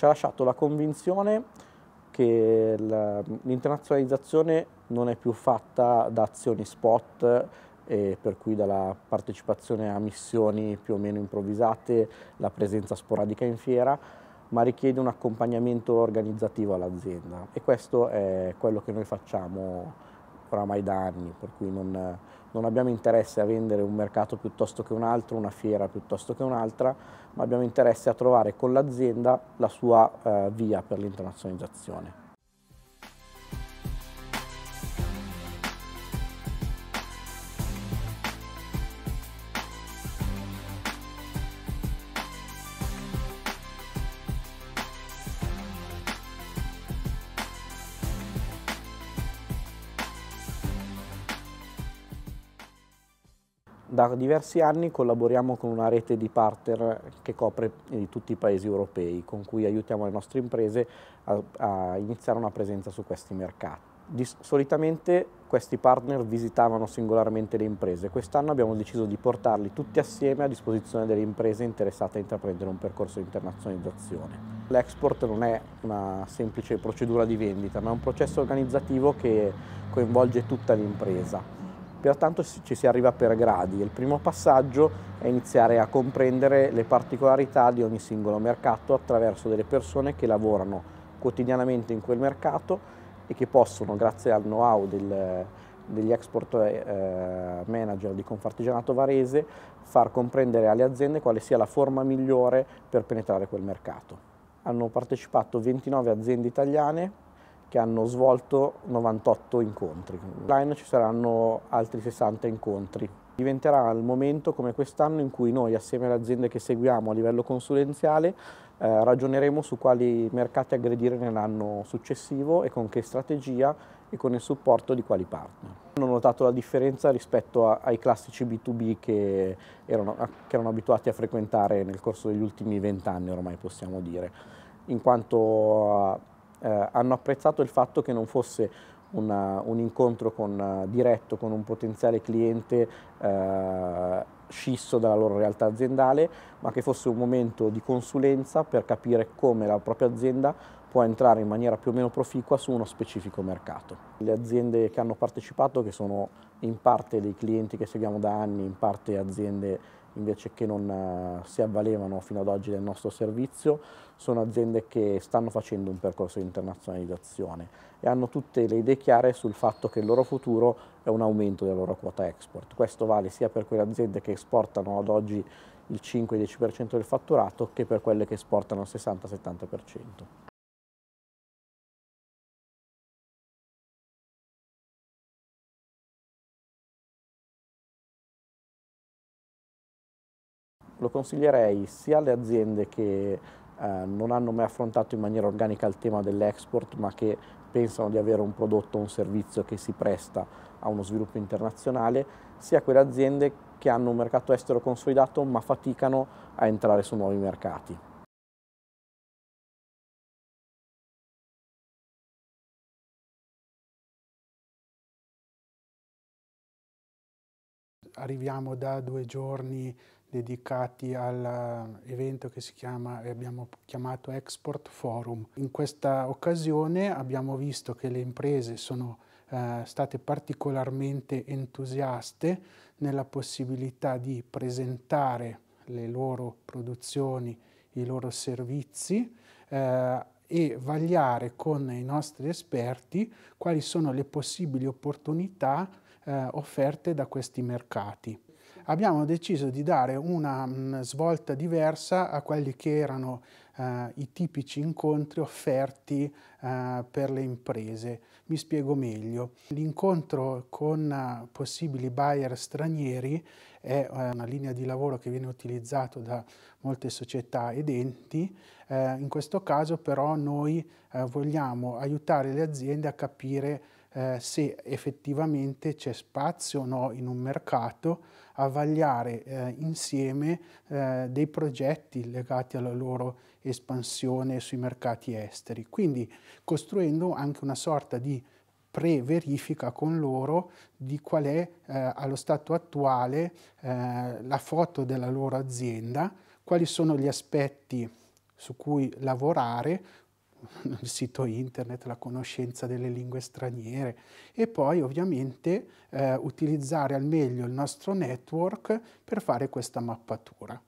ci ha lasciato la convinzione che l'internazionalizzazione non è più fatta da azioni spot e per cui dalla partecipazione a missioni più o meno improvvisate, la presenza sporadica in fiera, ma richiede un accompagnamento organizzativo all'azienda e questo è quello che noi facciamo oramai da anni, per cui non, non abbiamo interesse a vendere un mercato piuttosto che un altro, una fiera piuttosto che un'altra, ma abbiamo interesse a trovare con l'azienda la sua eh, via per l'internazionalizzazione. Da diversi anni collaboriamo con una rete di partner che copre eh, tutti i paesi europei, con cui aiutiamo le nostre imprese a, a iniziare una presenza su questi mercati. Di, solitamente questi partner visitavano singolarmente le imprese, quest'anno abbiamo deciso di portarli tutti assieme a disposizione delle imprese interessate a intraprendere un percorso di internazionalizzazione. L'export non è una semplice procedura di vendita, ma è un processo organizzativo che coinvolge tutta l'impresa pertanto ci si arriva per gradi. Il primo passaggio è iniziare a comprendere le particolarità di ogni singolo mercato attraverso delle persone che lavorano quotidianamente in quel mercato e che possono, grazie al know-how del, degli export eh, eh manager di Confartigianato Varese, far comprendere alle aziende quale sia la forma migliore per penetrare quel mercato. Hanno partecipato 29 aziende italiane che hanno svolto 98 incontri. Online ci saranno altri 60 incontri. Diventerà il momento come quest'anno in cui noi assieme alle aziende che seguiamo a livello consulenziale eh, ragioneremo su quali mercati aggredire nell'anno successivo e con che strategia e con il supporto di quali partner. Hanno notato la differenza rispetto a, ai classici B2B che erano, che erano abituati a frequentare nel corso degli ultimi vent'anni ormai possiamo dire, in quanto eh, hanno apprezzato il fatto che non fosse una, un incontro con, eh, diretto con un potenziale cliente eh, scisso dalla loro realtà aziendale, ma che fosse un momento di consulenza per capire come la propria azienda può entrare in maniera più o meno proficua su uno specifico mercato. Le aziende che hanno partecipato, che sono in parte dei clienti che seguiamo da anni, in parte aziende invece che non eh, si avvalevano fino ad oggi del nostro servizio, sono aziende che stanno facendo un percorso di internazionalizzazione e hanno tutte le idee chiare sul fatto che il loro futuro è un aumento della loro quota export. Questo vale sia per quelle aziende che esportano ad oggi il 5-10% del fatturato che per quelle che esportano il 60-70%. lo consiglierei sia alle aziende che eh, non hanno mai affrontato in maniera organica il tema dell'export, ma che pensano di avere un prodotto o un servizio che si presta a uno sviluppo internazionale, sia a quelle aziende che hanno un mercato estero consolidato ma faticano a entrare su nuovi mercati. Arriviamo da due giorni dedicati all'evento eh, che si chiama, eh, abbiamo chiamato Export Forum. In questa occasione abbiamo visto che le imprese sono eh, state particolarmente entusiaste nella possibilità di presentare le loro produzioni, i loro servizi eh, e vagliare con i nostri esperti quali sono le possibili opportunità eh, offerte da questi mercati abbiamo deciso di dare una mm, svolta diversa a quelli che erano eh, i tipici incontri offerti eh, per le imprese. Mi spiego meglio. L'incontro con eh, possibili buyer stranieri è eh, una linea di lavoro che viene utilizzata da molte società ed enti. Eh, in questo caso però noi eh, vogliamo aiutare le aziende a capire eh, se effettivamente c'è spazio o no in un mercato a vagliare eh, insieme eh, dei progetti legati alla loro espansione sui mercati esteri. Quindi costruendo anche una sorta di pre-verifica con loro di qual è eh, allo stato attuale eh, la foto della loro azienda, quali sono gli aspetti su cui lavorare, il sito internet, la conoscenza delle lingue straniere e poi ovviamente eh, utilizzare al meglio il nostro network per fare questa mappatura.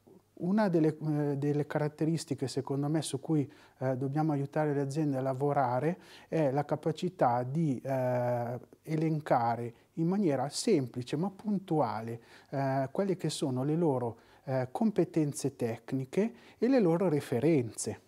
Una delle, eh, delle caratteristiche secondo me su cui eh, dobbiamo aiutare le aziende a lavorare è la capacità di eh, elencare in maniera semplice ma puntuale eh, quelle che sono le loro eh, competenze tecniche e le loro referenze.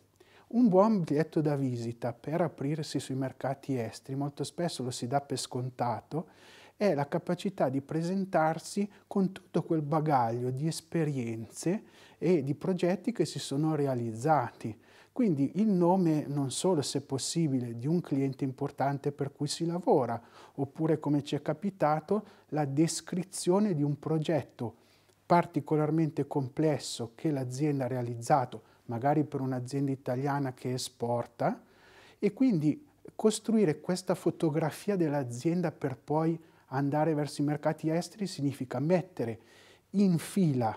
Un buon biglietto da visita per aprirsi sui mercati esteri, molto spesso lo si dà per scontato, è la capacità di presentarsi con tutto quel bagaglio di esperienze e di progetti che si sono realizzati. Quindi il nome non solo, se possibile, di un cliente importante per cui si lavora, oppure come ci è capitato, la descrizione di un progetto particolarmente complesso che l'azienda ha realizzato magari per un'azienda italiana che esporta e quindi costruire questa fotografia dell'azienda per poi andare verso i mercati esteri significa mettere in fila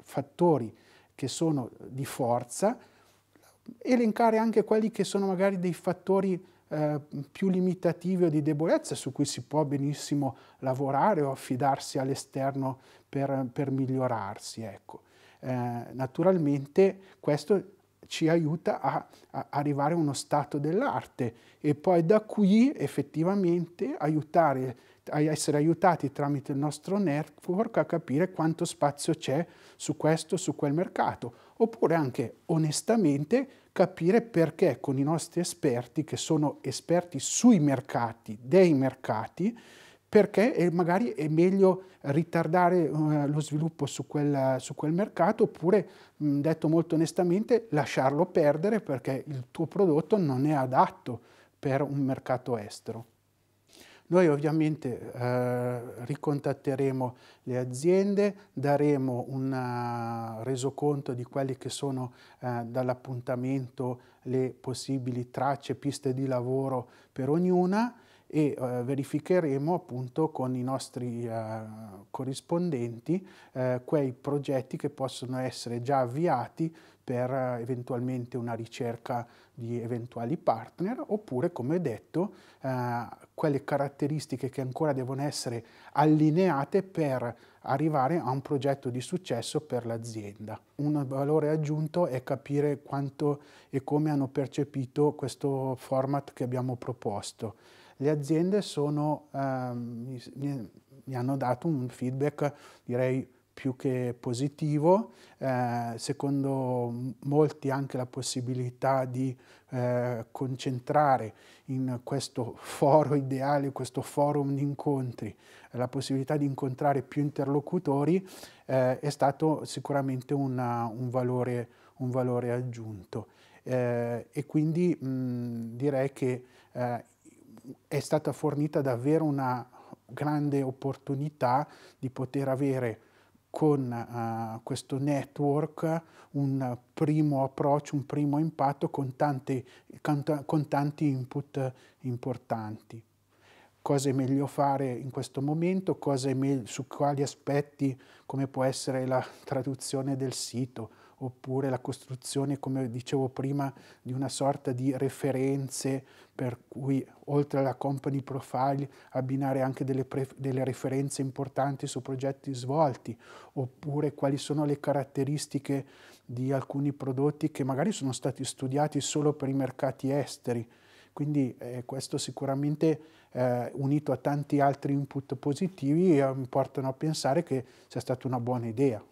fattori che sono di forza, elencare anche quelli che sono magari dei fattori eh, più limitativi o di debolezza su cui si può benissimo lavorare o affidarsi all'esterno per, per migliorarsi. Ecco eh, naturalmente questo ci aiuta a, a arrivare a uno stato dell'arte e poi da qui effettivamente aiutare a essere aiutati tramite il nostro network a capire quanto spazio c'è su questo, su quel mercato, oppure anche onestamente capire perché con i nostri esperti, che sono esperti sui mercati, dei mercati, perché magari è meglio ritardare eh, lo sviluppo su quel, su quel mercato oppure, detto molto onestamente, lasciarlo perdere perché il tuo prodotto non è adatto per un mercato estero. Noi ovviamente eh, ricontatteremo le aziende, daremo un eh, resoconto di quelli che sono eh, dall'appuntamento le possibili tracce, piste di lavoro per ognuna e eh, verificheremo appunto con i nostri eh, corrispondenti eh, quei progetti che possono essere già avviati per eh, eventualmente una ricerca di eventuali partner oppure come detto eh, quelle caratteristiche che ancora devono essere allineate per arrivare a un progetto di successo per l'azienda. Un valore aggiunto è capire quanto e come hanno percepito questo format che abbiamo proposto le aziende sono, ehm, mi, mi, hanno dato un feedback direi più che positivo, eh, secondo molti anche la possibilità di eh, concentrare in questo foro ideale, questo forum di incontri, la possibilità di incontrare più interlocutori eh, è stato sicuramente una, un, valore, un valore aggiunto. Eh, e quindi mh, direi che eh, è stata fornita davvero una grande opportunità di poter avere con uh, questo network un primo approccio, un primo impatto con, tante, con tanti input importanti. Cosa è meglio fare in questo momento, su quali aspetti, come può essere la traduzione del sito, oppure la costruzione, come dicevo prima, di una sorta di referenze per cui oltre alla company profile abbinare anche delle, delle referenze importanti su progetti svolti, oppure quali sono le caratteristiche di alcuni prodotti che magari sono stati studiati solo per i mercati esteri. Quindi eh, questo sicuramente eh, unito a tanti altri input positivi eh, mi portano a pensare che sia stata una buona idea.